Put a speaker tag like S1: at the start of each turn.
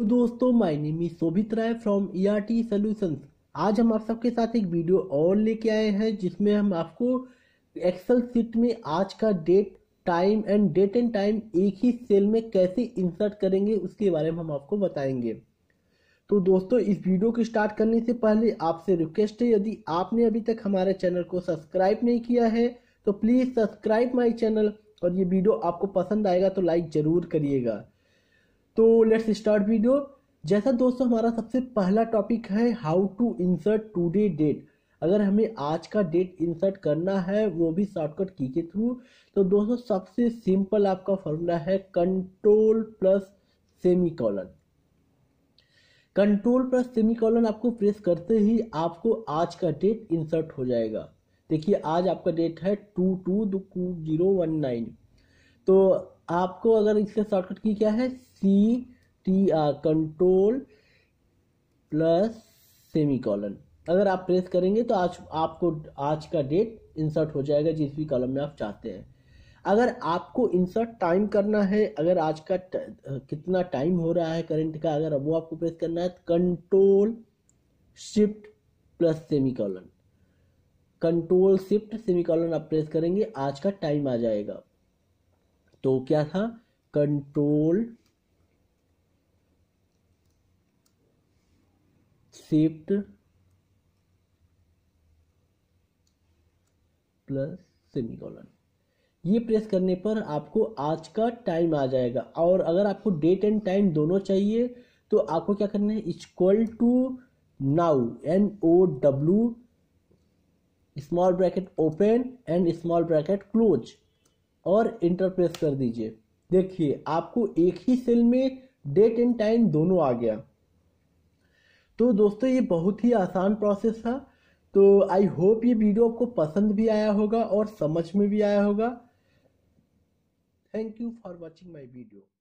S1: दोस्तों my name is Shobhit Rai from ERT solutions आज हम आप सबके साथ एक वीडियो और लेके आए हैं जिसमें हम आपको एक्सेल सीट में आज का date time and date and time एक ही सेल में कैसे इंसर्ट करेंगे उसके बारे में हम आपको बताएंगे तो दोस्तों इस वीडियो को स्टार्ट करने से पहले आपसे रिक्वेस्ट है यदि आपने अभी तक हमारे चैनल को सब्सक्राइब नहीं किया है तो प्लीज़ सब्सक्राइब माई चैनल और ये वीडियो आपको पसंद आएगा तो लाइक ज़रूर करिएगा तो लेट्स स्टार्ट वीडियो जैसा दोस्तों हमारा सबसे पहला टॉपिक है how to insert today date अगर हमें आज का डेट इंसर्ट करना है वो भी शॉर्टकट की के थ्रू तो दोस्तों सबसे सिंपल आपका फॉर्मूला है control plus semicolon control plus semicolon आपको प्रेस करते ही आपको आज का डेट इंसर्ट हो जाएगा देखिए आज आपका डेट है two two zero one nine तो आपको अगर इसके शॉर्टकट की क्या है C T R control plus semicolon अगर आप प्रेस करेंगे तो आज आपको आज का डेट इंसर्ट हो जाएगा जिस भी कॉलम में आप चाहते हैं अगर आपको इंसर्ट टाइम करना है अगर आज का कितना टाइम हो रहा है करंट का अगर वो आपको प्रेस करना है तो control shift plus semicolon control shift semicolon आप प्रेस करेंगे आज का टाइम आ जाएगा तो क्या था कंट्रोल शिफ्ट प्लस सेमीकोलन ये प्रेस करने पर आपको आज का टाइम आ जाएगा और अगर आपको डेट एंड टाइम दोनों चाहिए तो आपको क्या करना है equal to now N O W small bracket open and small bracket close और इंटरप्रेस कर दीजिए देखिए आपको एक ही सेल में डेट एंड टाइम दोनों आ गया तो दोस्तों ये बहुत ही आसान प्रोसेस था तो आई होप ये वीडियो आपको पसंद भी आया होगा और समझ में भी आया होगा thank you for watching my video